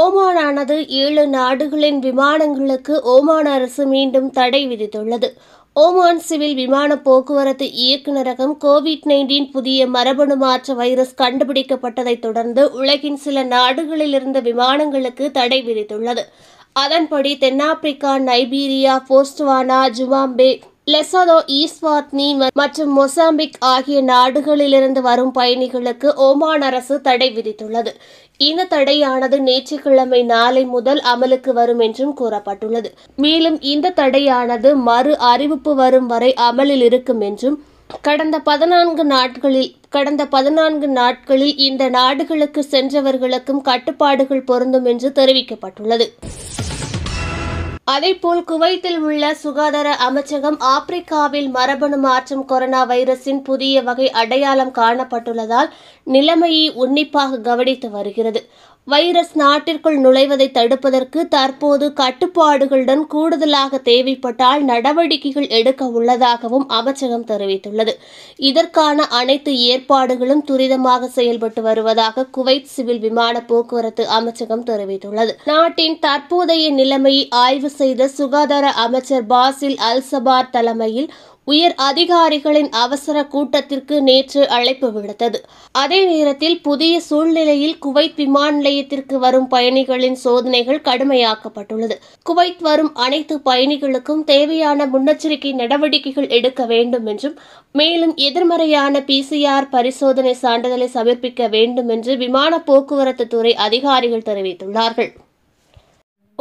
ஓமானானது ஏழு நாடுகளின் விமானங்களுக்கு ஓமான் அரசு மீண்டும் தடை விதித்துள்ளது ஓமான் சிவில் விமான போக்குவரத்து இயக்குநரகம் கோவிட் நைன்டீன் புதிய மரபணு மாற்ற வைரஸ் கண்டுபிடிக்கப்பட்டதை தொடர்ந்து உலகின் சில நாடுகளில் இருந்த விமானங்களுக்கு தடை விதித்துள்ளது அதன்படி தென்னாப்பிரிக்கா நைபீரியா போஸ்ட்வானா ஜுமாம்பே லெசாதோ ஈஸ்வாத்னி மற்றும் மொசாம்பிக் ஆகிய நாடுகளிலிருந்து வரும் பயணிகளுக்கு ஓமான் அரசு தடை விதித்துள்ளது இந்த தடையானது நேற்றுக்கிழமை நாளை முதல் அமலுக்கு வரும் என்றும் கூறப்பட்டுள்ளது மேலும் இந்த தடையானது மறு அறிவிப்பு வரும் வரை அமலில் இருக்கும் என்றும் கடந்த பதினான்கு நாட்களில் கடந்த பதினான்கு நாட்களில் இந்த நாடுகளுக்கு சென்றவர்களுக்கும் கட்டுப்பாடுகள் பொருந்தும் என்று தெரிவிக்கப்பட்டுள்ளது அதேபோல் குவைத்தில் உள்ள சுகாதார அமைச்சகம் ஆப்பிரிக்காவில் மரபணு மாற்றம் கொரோனா வைரஸின் புதிய வகை அடையாளம் காணப்பட்டுள்ளதால் நிலைமையை உன்னிப்பாக கவனித்து வருகிறது வைரஸ் நாட்டிற்குள் நுழைவதை தடுப்பதற்கு தற்போது கட்டுப்பாடுகளுடன் கூடுதலாக தேவைப்பட்டால் நடவடிக்கைகள் எடுக்க உள்ளதாகவும் அமைச்சகம் தெரிவித்துள்ளது இதற்கான அனைத்து ஏற்பாடுகளும் துரிதமாக செயல்பட்டு வருவதாக குவைத் சிவில் விமான போக்குவரத்து அமைச்சகம் தெரிவித்துள்ளது நாட்டின் தற்போதைய நிலைமையை ஆய்வு செய்த சுகாதார அமைச்சர் பாசில் அல் சபார் தலைமையில் உயர் அதிகாரிகளின் அவசர கூட்டத்திற்கு நேற்று அழைப்பு விடுத்தது அதே நேரத்தில் புதிய சூழ்நிலையில் குவைத் விமான நிலையத்திற்கு வரும் பயணிகளின் சோதனைகள் கடுமையாக்கப்பட்டுள்ளது குவைத் வரும் அனைத்து பயணிகளுக்கும் தேவையான முன்னெச்சரிக்கை நடவடிக்கைகள் எடுக்க வேண்டும் என்றும் மேலும் எதிர்மறையான பிசிஆர் பரிசோதனை சான்றிதழை சமர்ப்பிக்க வேண்டும் என்று விமான போக்குவரத்து துறை அதிகாரிகள் தெரிவித்துள்ளார்கள்